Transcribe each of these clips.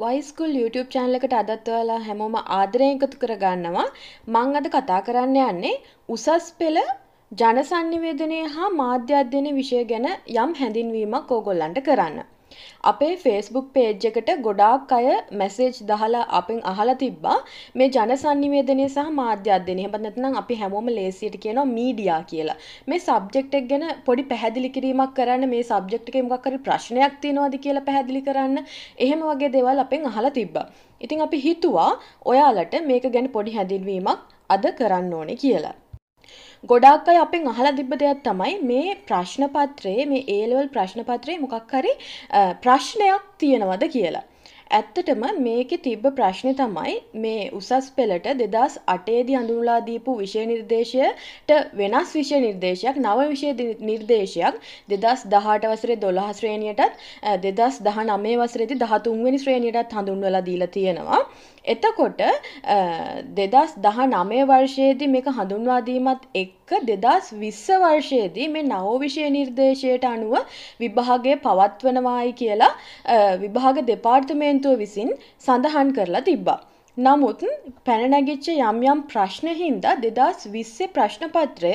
වයිස්කුල් YouTube චැනලකට අදත් ඔයාලා හැමෝම ආදරය එකතු කරගන්නවා මං අද කතා කරන්න යන්නේ උසස් පෙළ ජනසන්නිවේදනය හා මාධ්‍ය අධ්‍යයන විෂය ගැන යම් හැඳින්වීමක් ඕගොල්ලන්ට කරන්න. අපේ ෆේස්බුක් පේජ් එකට ගොඩාක් අය මැසේජ් දහලා අපෙන් අහලා තිබ්බා මේ ජන sannivedanaya සහ මාධ්‍ය අධ්‍යයනය. එහෙමත් නැත්නම් අපි හැමෝම ලේසියට කියනවා මීඩියා කියලා. මේ සබ්ජෙක්ට් එක ගැන පොඩි පැහැදිලි කිරීමක් කරන්න මේ සබ්ජෙක්ට් එකේ මොකක් හරි ප්‍රශ්නයක් තියෙනවද කියලා පැහැදිලි කරන්න. එහෙම වගේ දේවල් අපෙන් අහලා තිබ්බා. ඉතින් අපි හිතුවා ඔයාලට මේක ගැන පොඩි හැඳින්වීමක් අද කරන්න ඕනේ කියලා. ගොඩක් අය අපෙන් අහලා තිබ්බ දෙයක් තමයි මේ ප්‍රශ්න පත්‍රයේ මේ A level ප්‍රශ්න පත්‍රයේ මොකක් හරි ප්‍රශ්නයක් තියෙනවද කියලා. ඇත්තටම මේකේ තිබ්බ ප්‍රශ්නේ තමයි මේ උසස් පෙළට 2008 දී හඳුන්වලා දීපු විෂය නිර්දේශයට වෙනස් විෂය නිර්දේශයක් නව විෂය නිර්දේශයක් 2018 වසරේ 12 ශ්‍රේණියටත් 2019 වසරේදී 13 වෙනි ශ්‍රේණියටත් හඳුන්වලා දීලා තියෙනවා. එතකොට 2019 වර්ෂයේදී මේක හඳුන්වා දීමත් එක්ක 2020 වර්ෂයේදී මේ නව විෂය නිර්දේශයට අනුව විභාගය පවත්වනවායි කියලා විභාග දෙපාර්තමේන්තුව දෙපාර්තමේන්තුව විසින් සඳහන් කරලා තිබ්බා. නමුත් පැන නැගිච්ච යම් යම් ප්‍රශ්න හින්දා 2020 ප්‍රශ්න පත්‍රය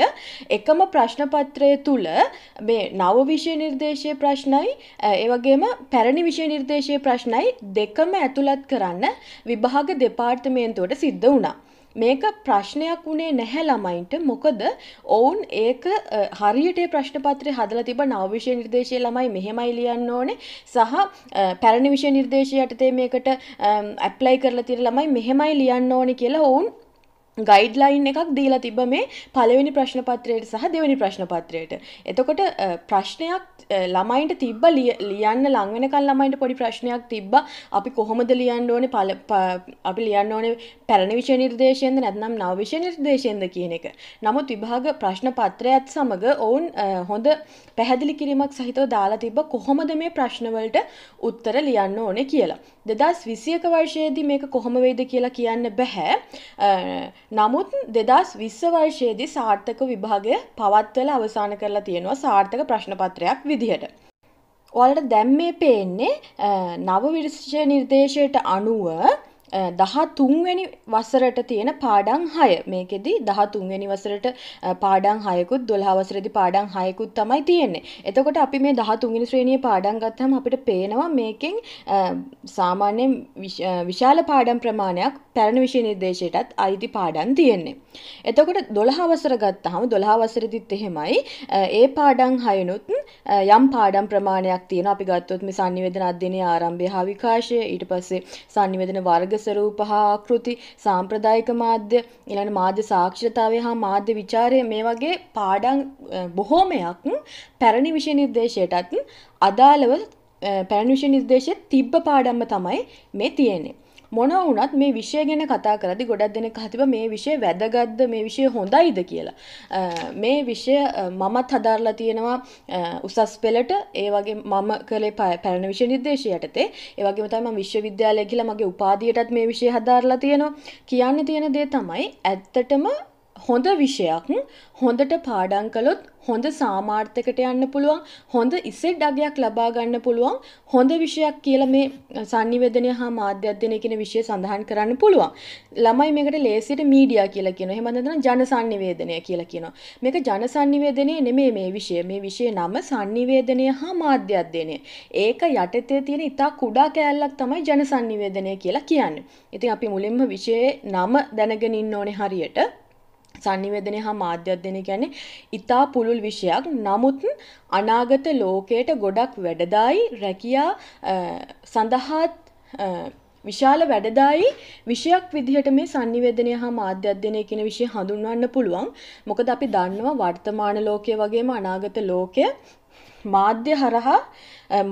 එකම ප්‍රශ්න පත්‍රය තුල මේ නව විෂය නිර්දේශයේ ප්‍රශ්නයි ඒ වගේම පැරණි විෂය නිර්දේශයේ ප්‍රශ්නයි දෙකම ඇතුළත් කරන්න විභාග දෙපාර්තමේන්තුවට සිද්ධ වුණා. මේක ප්‍රශ්නයක් වුණේ නැහැ ළමයින්ට මොකද ඔවුන් ඒක හරියට ප්‍රශ්න පත්‍රය හදලා තිබ නවවිෂය නිර්දේශය ළමයි මෙහෙමයි ලියන්න ඕනේ සහ පැරණි විෂය නිර්දේශය යටතේ මේකට ඇප්ලයි කරලා තියෙන ළමයි මෙහෙමයි ලියන්න ඕනේ කියලා ඔවුන් ගයිඩ්ලයින් එකක් දීලා තිබ මේ පළවෙනි ප්‍රශ්න පත්‍රයට සහ දෙවැනි ප්‍රශ්න පත්‍රයට. එතකොට ප්‍රශ්නයක් ළමයින්ට තිබ්බ ලියන්න ලංවෙනකල් ළමයින්ට පොඩි ප්‍රශ්නයක් තිබ්බ අපි කොහොමද ලියන්න ඕනේ පළ අපි ලියන්න ඕනේ පැරණි විෂය නිර්දේශයෙන්ද නැත්නම් නව විෂය නිර්දේශයෙන්ද කියන එක. නමුත් විභාග ප්‍රශ්න පත්‍රයත් සමග ඔවුන් හොඳ පැහැදිලි කිරීමක් සහිතව දාලා තිබ්බ කොහොමද මේ ප්‍රශ්නවලට උත්තර ලියන්න ඕනේ කියලා. 2021 වර්ෂයේදී මේක කොහොම වෙයිද කියලා කියන්න බෑ. නමුත් දෙදස් විශ්ව වර්ෂයේදී සාර්ථක විභාගය පවත්වල අවසාන කරලා තියෙනවා සාර්ථක ප්‍රශ්නපත්‍රයක් විදිහට. ඔයාලට දැම් මේ පේන්නේ නව විනිශ්චය නිර්දේශයට අනුව දහ තුන්වැනි වසරට තියෙන පාඩං හය මේකෙදි දහ තුන්වැනි වසරට පාඩං හයකුත් දොල්හවසරදි පාඩං හයකුත් තමයි තියෙන්නේ එතකොට අපි මේ දහ තුන්ගනි ශ්‍රේණිය පාඩං ගත්හම අපිට පේනවා මේකෙන් සාමාන්‍යෙන් විශාල පාඩම් ප්‍රමාණයක් පැරණ විශය නිර්දේශයටත් අයිති පාඩන් තියෙන්නේ එතකොට දොළහවසර ගත්තහම දොළහවසරදිත් එහෙමයි ඒ පාඩං හයනුත් යම් පාඩම් ප්‍රමාණයක් තියෙන අපි ගත්තොත් මේ සංනිවේදන අධ්‍යනය ආරම්භය හා විකාශය ඊට පස්සේ සංනිවේදන වර්ග ස්වරූප හා ආකෘති සාම්ප්‍රදායික මාධ්‍ය ඊළඟ මාධ්‍ය සාක්ෂරතාවය හා මාධ්‍ය විචාරය මේ වගේ පාඩම් බොහෝමයක් පැරණි විෂය නිර්දේශයටත් අදාළව පැරණි විෂය නිර්දේශයේ තිබ්බ පාඩම්ම තමයි මේ තියෙන්නේ මොන වුණත් මේ විෂය ගැන කතා කරදි ගොඩක් දෙනෙක් හතිව මේ විෂය වැදගත්ද මේ විෂය හොඳයිද කියලා මේ විෂය මමත් හදාරලා තියෙනවා උසස් පෙළට ඒ වගේ මම කළේ පැරණ විෂය නිර්දේශය යටතේ ඒ වගේම තමයි මම විශ්වවිද්‍යාලය කියලා මගේ උපාධියටත් මේ විෂය හදාරලා තියෙනවා කියන්න තියෙන දේ තමයි ඇත්තටම හොඳ විෂයක් හොඳට පාඩම් කළොත් හොඳ සාමාර්ථකට යන්න පුළුවන් හොඳ ඉසෙඩ් අගයක් ලබා ගන්න පුළුවන් හොඳ විෂයක් කියලා මේ sannivedanaya හා මාධ්‍ය අධ්‍යයනය කියන විෂය සඳහන් කරන්න පුළුවන් ළමයි මේකට ලේසියට මීඩියා කියලා කියනවා එහෙම නැත්නම් ජන sannivedanaya කියලා කියනවා මේක ජන sannivedanaya නෙමෙයි මේ විෂය මේ විෂය නම sannivedanaya හා මාධ්‍ය අධ්‍යයනය ඒක යටතේ තියෙන ඉතා කුඩා කෑල්ලක් තමයි ජන sannivedanaya කියලා කියන්නේ ඉතින් අපි මුලින්ම විෂයේ නම දැනගෙන ඉන්න ඕනේ හරියට සංනිවේදනය හා මාධ්‍ය අධ්‍යයනය කියන්නේ ඊටා පුළුල් විෂයක්. නමුත් අනාගත ලෝකයට ගොඩක් වැඩදායි රැකියා සඳහා විශාල වැඩදායි විෂයක් විදිහට මේ sannivedanaya හා මාධ්‍ය අධ්‍යයනය කියන විෂය හඳුන්වන්න පුළුවන්. මොකද අපි දන්නවා වර්තමාන ලෝකයේ වගේම අනාගත ලෝකය මාධ්‍ය හරහා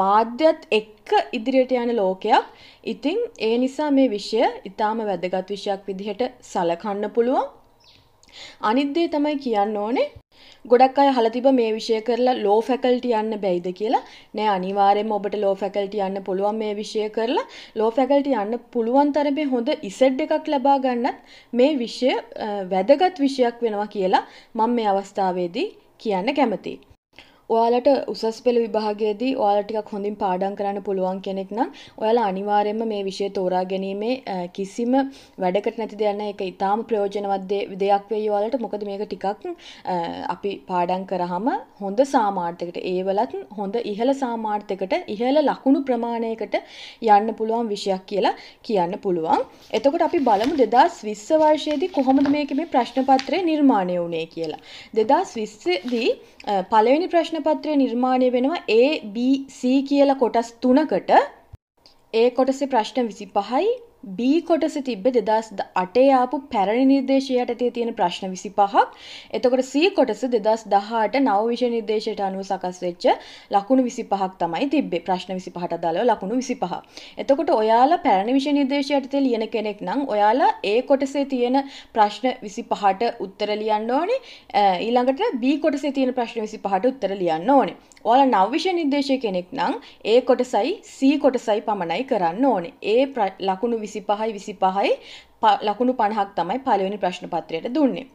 මාධ්‍යත් එක්ක ඉදිරියට යන ලෝකයක්. ඉතින් ඒ නිසා මේ විෂය ඊටාම වැදගත් විෂයක් විදිහට සලකන්න පුළුවන්. අනිත් තමයි කියන්න ඕනේ ගොඩක් අය අහලා තිබ්බා මේ විෂය කරලා ලෝ ෆැකල්ටි යන්න බැයිද කියලා. නෑ අනිවාර්යයෙන්ම ඔබට ලෝ ෆැකල්ටි යන්න පුළුවන් මේ විෂය කරලා. ලෝ ෆැකල්ටි යන්න පුළුවන් තරමේ හොඳ ඉසෙඩ් එකක් ලබා ගන්නත් මේ විෂය වැදගත් විෂයක් වෙනවා කියලා මම මේ අවස්ථාවේදී කියන්න කැමතියි. ඔයාලට උසස් පෙළ විභාගයේදී ඔයාලට ටිකක් හොඳින් පාඩම් කරන්න පුළුවන් කෙනෙක් නම් ඔයාලා අනිවාර්යයෙන්ම මේ විෂය තෝරා ගැනීමේ කිසිම වැඩකට නැති දෙයක් නැහැ. ඒක ඊටාම ප්‍රයෝජනවත් දෙයක් වෙයි ඔයාලට. මොකද මේක ටිකක් අපි පාඩම් කරාම හොඳ සාමාර්ථයකට ඒවලත් හොඳ ඉහළ සාමාර්ථයකට ඉහළ ලකුණු ප්‍රමාණයකට යන්න පුළුවන් විෂයක් කියලා කියන්න පුළුවන්. එතකොට අපි බලමු 2020 වර්ෂයේදී කොහොමද මේකේ මේ ප්‍රශ්න පත්‍රය නිර්මාණය වුණේ කියලා. 2020 දී පළවෙනි ප්‍රශ්න ප්‍රශ්නපත්‍රය නිර්මාණය වෙනවා A, B, C කියලා කොටස් තුනකට. ඒ කොටසේ ප්‍රශ්න 25යි බී කොටස තිබ්බ දෙදස් අටේ ආපු පැරණි නිර්දේශය යටතේ තියෙන ප්‍රශ්න විසි පහක් එතකොට සී කොටස දෙදස් දහට නවවිෂ නිර්දේශයට අනුව සකස් වෙච්ච ලකුණු විසි පහක් තමයි තිබේ ප්‍රශ්න විසි පහට දාලව ලකුණු විසි පහ එතකොට ඔයාලා පැරණි විෂ නිර්දේශය යටතේ ලියන කෙනෙක් නම් ඔයාලා ඒ කොටසේ තියෙන ප්‍රශ්න විසි පහට උත්තර ලියන්න ඕනේ ඊළඟට බී කොටසේ තියෙන ප්‍රශ්න විසි පහට උත්තර ලියන්න ඕනේ ඔයාලා නවවිෂ නිර්දේශය කෙනෙක් නම් ඒ කොටසයි සී කොටසයි පමණයි කරන්න ඕනේ ඒ ලකුණු විසි 25යි 25යි ලකුණු 50ක් තමයි පළවෙනි ප්‍රශ්න පත්‍රයට දුන්නේ.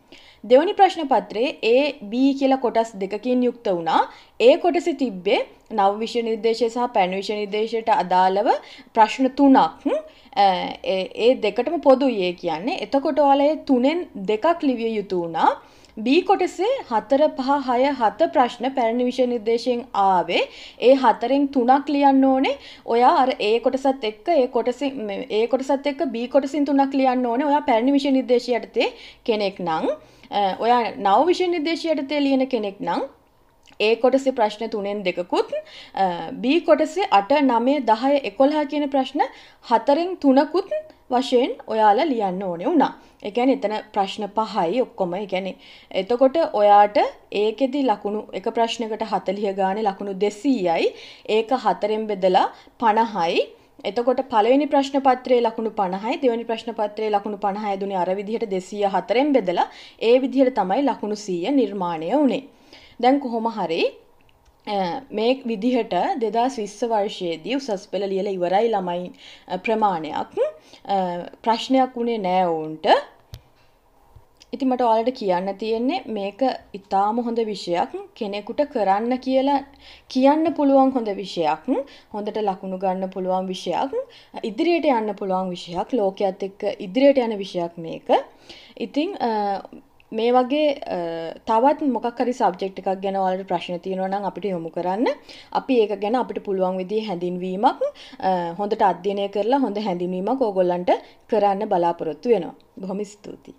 දෙවැනි ප්‍රශ්න පත්‍රයේ A B කියලා කොටස් දෙකකින් යුක්ත වුණා. A කොටසේ තිබ්බේ නව විෂය නිර්දේශය සහ පැන් විෂය නිර්දේශයට අදාළව ප්‍රශ්න තුනක්. ඒ දෙකටම පොදුයි ඒ කියන්නේ. එතකොට ඔයාලා තුනෙන් දෙකක් ලිවිය යුතු වුණා. B කොටසේ 4 5 6 7 ප්‍රශ්න පැරණි විෂය නිර්දේශයෙන් ආවේ. ඒ හතරෙන් තුනක් ලියන්න ඕනේ. ඔයා අර A කොටසත් එක්ක ඒ කොටසින් A කොටසත් එක්ක B කොටසින් තුනක් ලියන්න ඕනේ. ඔයා පැරණි විෂය නිර්දේශය යටතේ කෙනෙක් නම් ඔයා නව විෂය නිර්දේශය යටතේ ලියන කෙනෙක් නම් ඒ කොටසේ ප්‍රශ්න තුනෙන් දෙකකුත් B කොටසේ 8 9 10 11 කියන ප්‍රශ්න හතරෙන් තුනකුත් වශයෙන් ඔයාලා ලියන්න ඕනේ වුණා. ඒ කියන්නේ එතන ප්‍රශ්න පහයි ඔක්කොම. ඒ කියන්නේ එතකොට ඔයාට ඒකෙදි ලකුණු එක ප්‍රශ්නකට 40 ගානේ ලකුණු 200යි. ඒක හතරෙන් බෙදලා 50යි. එතකොට පළවෙනි ප්‍රශ්න පත්‍රයේ ලකුණු 50යි දෙවෙනි ප්‍රශ්න පත්‍රයේ ලකුණු 50යි දුනේ අර විදිහට 204න් බෙදලා ඒ විදිහට තමයි ලකුණු 100 නිර්මාණය වුනේ. දැන් කොහොම හරි මේ විදිහට දෙදස් විස්ස වර්ෂයේදී උසස් පෙළ ලියල ඉවරයි ළමයි ප්‍රමාණයක් ප්‍රශ්නයක් වුණේ නෑවුන්ට ඉතිමට ඔලට කියන්න තියෙන්නේ මේක ඉතාම හොඳ විෂයක් කෙනෙකුට කරන්න කියලා කියන්න පුළුවන් හොඳ විෂයක් හොඳට ලකුණු ගන්න පුළුවන් විෂයක් ඉදිරියට යන්න පුළුවන් විෂයක් ලෝකයක්ත් එක්ක ඉදිරියට යන විෂයක් මේක ඉතිං මේ වගේ තවත් මොකරි සබ්ෙක්් එකක් ගැනවලට ප්‍රශ්න තියෙනවනම් අපිට යොමු කරන්න අපි ඒක ගැන අපිට පුළුවන් විදි හැඳින්වීමක් හොඳට අධ්‍යනය කරලා හොඳ හැඳින්වීමක් ඕගොල්ලන්ට කරන්න බලාපොරොත්තු වෙනවා බොහොම ස්තුතියි